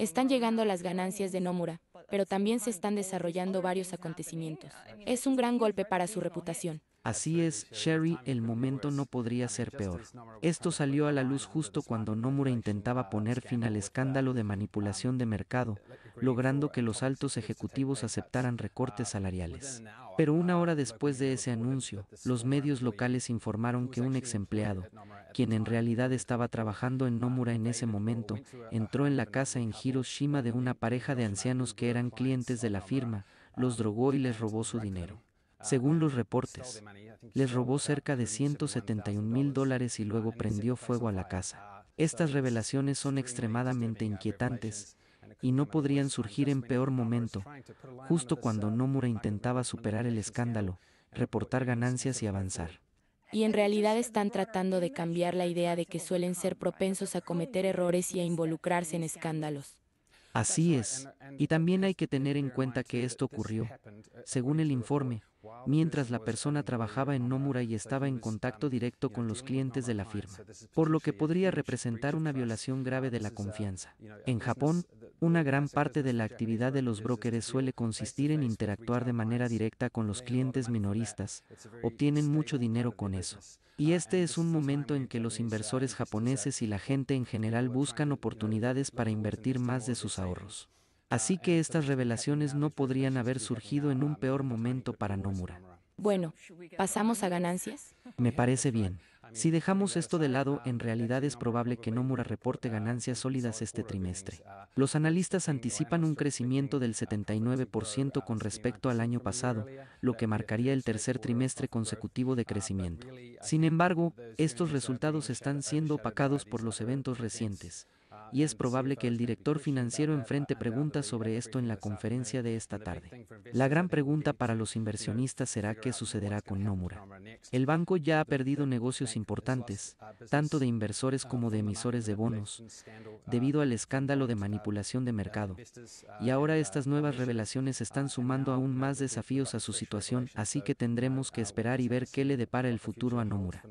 Están llegando las ganancias de Nomura, pero también se están desarrollando varios acontecimientos. Es un gran golpe para su reputación. Así es, Sherry, el momento no podría ser peor. Esto salió a la luz justo cuando Nomura intentaba poner fin al escándalo de manipulación de mercado, logrando que los altos ejecutivos aceptaran recortes salariales. Pero una hora después de ese anuncio, los medios locales informaron que un ex empleado, quien en realidad estaba trabajando en Nomura en ese momento, entró en la casa en Hiroshima de una pareja de ancianos que eran clientes de la firma, los drogó y les robó su dinero. Según los reportes, les robó cerca de 171 mil dólares y luego prendió fuego a la casa. Estas revelaciones son extremadamente inquietantes y no podrían surgir en peor momento, justo cuando Nomura intentaba superar el escándalo, eh, reportar ganancias y avanzar. Y en realidad están tratando de cambiar la idea de que suelen ser propensos a cometer errores y a involucrarse en escándalos. Así es. Y también hay que tener en cuenta que esto ocurrió, según el informe, mientras la persona trabajaba en Nomura y estaba en contacto directo con los clientes de la firma, por lo que podría representar una violación grave de la confianza. En Japón, una gran parte de la actividad de los brokers suele consistir en interactuar de manera directa con los clientes minoristas. Obtienen mucho dinero con eso. Y este es un momento en que los inversores japoneses y la gente en general buscan oportunidades para invertir más de sus ahorros. Así que estas revelaciones no podrían haber surgido en un peor momento para Nomura. Bueno, ¿pasamos a ganancias? Me parece bien. Si dejamos esto de lado, en realidad es probable que Nomura reporte ganancias sólidas este trimestre. Los analistas anticipan un crecimiento del 79% con respecto al año pasado, lo que marcaría el tercer trimestre consecutivo de crecimiento. Sin embargo, estos resultados están siendo opacados por los eventos recientes, y es probable que el director financiero enfrente preguntas sobre esto en la conferencia de esta tarde. La gran pregunta para los inversionistas será qué sucederá con Nomura. El banco ya ha perdido negocios importantes, tanto de inversores como de emisores de bonos, debido al escándalo de manipulación de mercado. Y ahora estas nuevas revelaciones están sumando aún más desafíos a su situación, así que tendremos que esperar y ver qué le depara el futuro a Nomura.